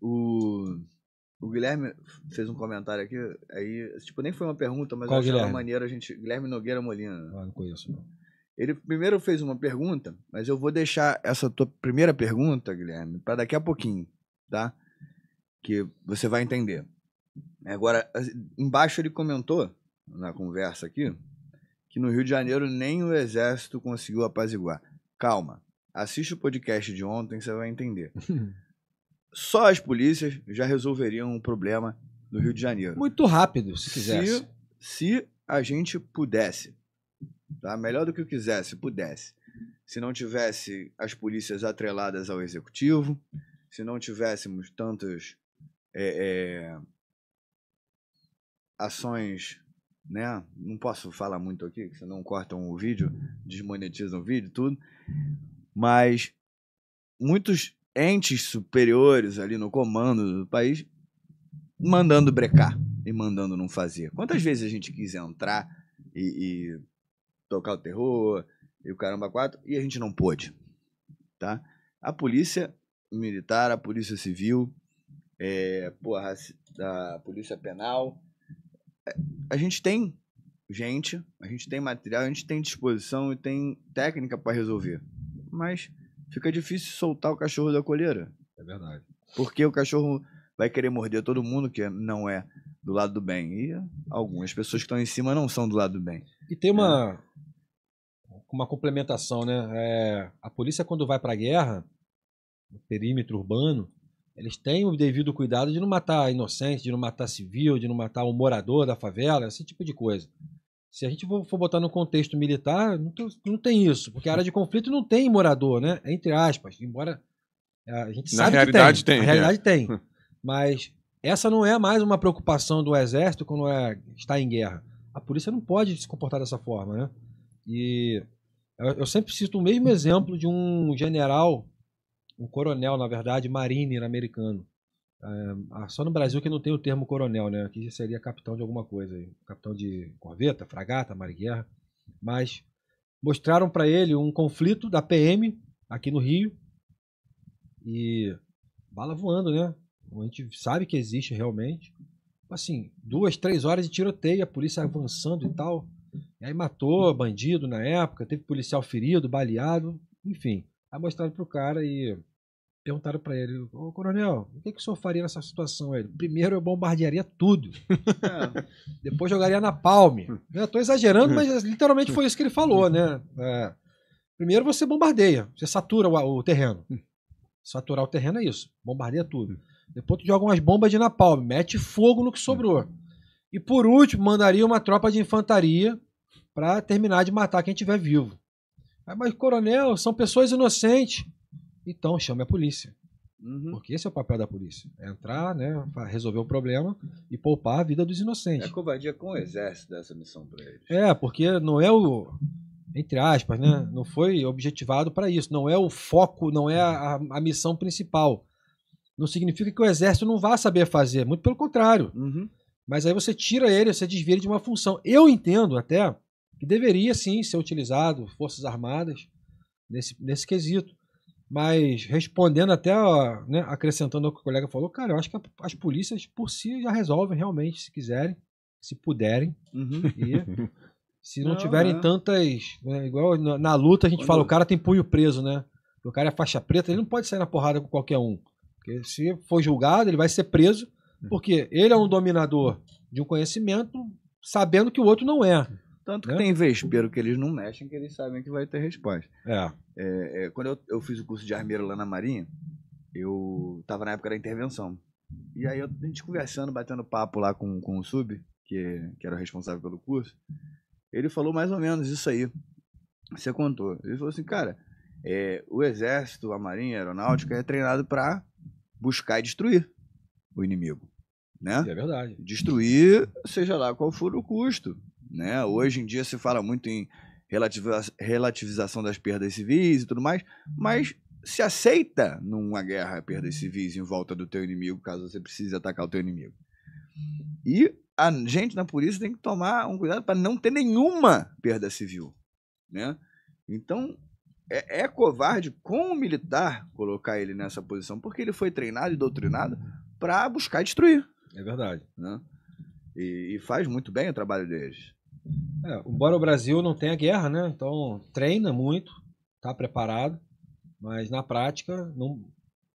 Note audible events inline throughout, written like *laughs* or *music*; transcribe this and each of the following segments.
O, o Guilherme fez um comentário aqui, aí, tipo, nem foi uma pergunta, mas de uma maneira Guilherme? a gente. Guilherme Nogueira Molina. Ah, não conheço, não. Ele primeiro fez uma pergunta, mas eu vou deixar essa tua primeira pergunta, Guilherme, para daqui a pouquinho, tá? Que você vai entender. Agora, embaixo ele comentou na conversa aqui que no Rio de Janeiro nem o exército conseguiu apaziguar. Calma, assiste o podcast de ontem, você vai entender. *laughs* Só as polícias já resolveriam o problema no Rio de Janeiro. Muito rápido, se quisesse. Se, se a gente pudesse. Tá? Melhor do que eu quisesse, pudesse. Se não tivesse as polícias atreladas ao executivo, se não tivéssemos tantas é, é, ações, né? Não posso falar muito aqui, senão cortam o vídeo, desmonetizam o vídeo, tudo. Mas muitos entes superiores ali no comando do país mandando brecar e mandando não fazer. Quantas vezes a gente quis entrar e, e tocar o terror e o caramba quatro e a gente não pôde, tá? A polícia militar, a polícia civil, é, porra, a, a polícia penal, a gente tem gente, a gente tem material, a gente tem disposição e tem técnica para resolver, mas fica difícil soltar o cachorro da coleira. É verdade. Porque o cachorro vai querer morder todo mundo que não é do lado do bem. E algumas pessoas que estão em cima não são do lado do bem. E tem uma, é. uma complementação, né? É, a polícia, quando vai para a guerra, no perímetro urbano, eles têm o devido cuidado de não matar inocente, de não matar civil, de não matar o morador da favela, esse tipo de coisa. Se a gente for botar no contexto militar, não, tem isso, porque a área de conflito não tem morador, né? É entre aspas, embora é, a gente Na sabe que tem. tem. Na realidade é. tem. Hum. Mas essa não é mais uma preocupação do exército quando é, está em guerra. A polícia não pode se comportar dessa forma, né? E eu sempre cito o mesmo exemplo de um general, um coronel, na verdade, marine americano, ah, só no Brasil que não tem o termo coronel, né? Aqui seria capitão de alguma coisa, capitão de corveta, fragata, guerra. Mas mostraram para ele um conflito da PM aqui no Rio e bala voando, né? A gente sabe que existe realmente. Assim, duas, três horas de tiroteio, a polícia avançando e tal. E aí matou bandido na época, teve policial ferido, baleado, enfim. Aí mostraram pro cara e perguntaram para ele, ô coronel, o que, que o senhor faria nessa situação? Ele, primeiro eu bombardearia tudo, *laughs* é. depois jogaria na palme. Estou exagerando, mas literalmente foi isso que ele falou, né? É. Primeiro você bombardeia, você satura o, o, terreno. Saturar o terreno é isso, bombardeia tudo. Depois tu joga umas bombas de napalm, mete fogo no que sobrou. E por último, mandaria uma tropa de infantaria para terminar de matar quem tiver vivo. Mas, coronel, são pessoas inocentes. Então chame a polícia. Uhum. Porque esse é o papel da polícia. É entrar, né, resolver o problema e poupar a vida dos inocentes. É covardia com o exército dessa missão para eles. É, porque não é o entre aspas, né, não foi objetivado para isso, não é o foco, não é a, a, missão principal. Não significa que o exército não vá saber fazer, muito pelo contrário. Uhum. Mas aí você tira ele, você desvia ele de uma função. Eu entendo até que deveria sim ser utilizado forças armadas nesse, nesse quesito. Mas respondendo até, né, acrescentando ao que o colega falou, cara, eu acho que as polícias por si já resolvem realmente, se quiserem, se puderem. Uhum. E *laughs* se não, não tiverem é. tantas. Né, igual na, na, luta a gente Quando... fala, o cara tem punho preso, né? O cara é faixa preta, ele não pode sair na porrada com qualquer um. Porque se for julgado, ele vai ser preso, hum. porque ele é um dominador de um conhecimento, sabendo que o outro não é. Tanto que é? tem vespeiro que eles não mexem, que eles sabem que vai ter resposta. É. é, é quando eu, eu, fiz o curso de armeiro lá na Marinha, eu tava na época da intervenção. E aí eu, a gente conversando, batendo papo lá com, com o sub, que, que era o responsável pelo curso, ele falou mais ou menos isso aí. Você contou. Ele falou assim, cara, é, o exército, a marinha, a aeronáutica é treinado para buscar e destruir o inimigo. Né? É verdade. Destruir, seja lá qual for o custo. Né? Hoje em dia se fala muito em relativização das perdas civis e tudo mais, mas se aceita numa guerra perdas civis em volta do teu inimigo, caso você precise atacar o teu inimigo. E a gente na polícia tem que tomar um cuidado para não ter nenhuma perda civil, né? Então é, é, covarde com o militar colocar ele nessa posição, porque ele foi treinado e doutrinado para buscar destruir. É verdade, né? E, e faz muito bem o trabalho deles. É, embora o Brasil não tenha guerra, né? Então treina muito, tá preparado, mas na prática não.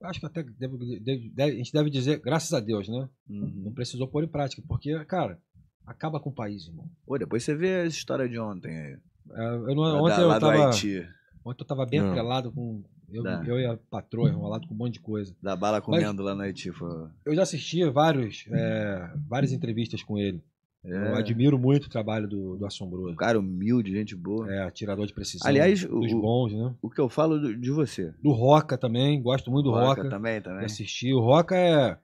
Acho que até deve, a gente deve dizer, graças a Deus, né? Uhum. Não precisou pôr em prática, porque, cara, acaba com o país, irmão. Pô, depois você vê a história de ontem aí. É, eu não, ontem, da, eu tava, ontem eu tava bem não. atrelado com. Eu, eu e a patroa enrolado com um monte de coisa. Da bala comendo mas, lá no Haiti. Foi... Eu já assisti vários, uhum. é, várias entrevistas com ele. Eu é. admiro muito o trabalho do, do Assombroso. Cara, humilde, gente boa. É, atirador de precisão. Aliás, dos o, bons, né? O que eu falo do, de você. Do Roca também, gosto muito do Roca. Roca também, também. Assistir. O Roca é,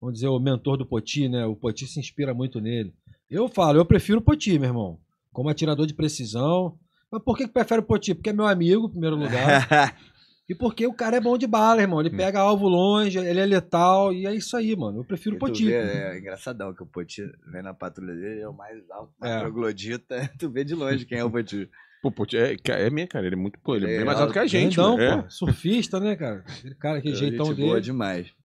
vamos dizer, o mentor do Poti, né? O Poti se inspira muito nele. Eu falo, eu prefiro o Poti, meu irmão. Como atirador de precisão. Mas por que, que prefere o Poti? Porque é meu amigo, em primeiro lugar. *laughs* E porque o cara é bom de bala, irmão. Ele hum. pega alvo longe, ele é letal, e é isso aí, mano. Eu prefiro o Poti. É, é, engraçadão que o Poti vem na patrulha dele, é o mais alto, mais é. troglodita. *laughs* Tu vê de longe quem é o Poti. Pô, Poti é, é minha, cara. Ele é muito. Pô, ele é, bem é mais alto que a gente, Então, é. pô. Surfista, né, cara? Aquele cara, que é, jeitão dele. Boa demais.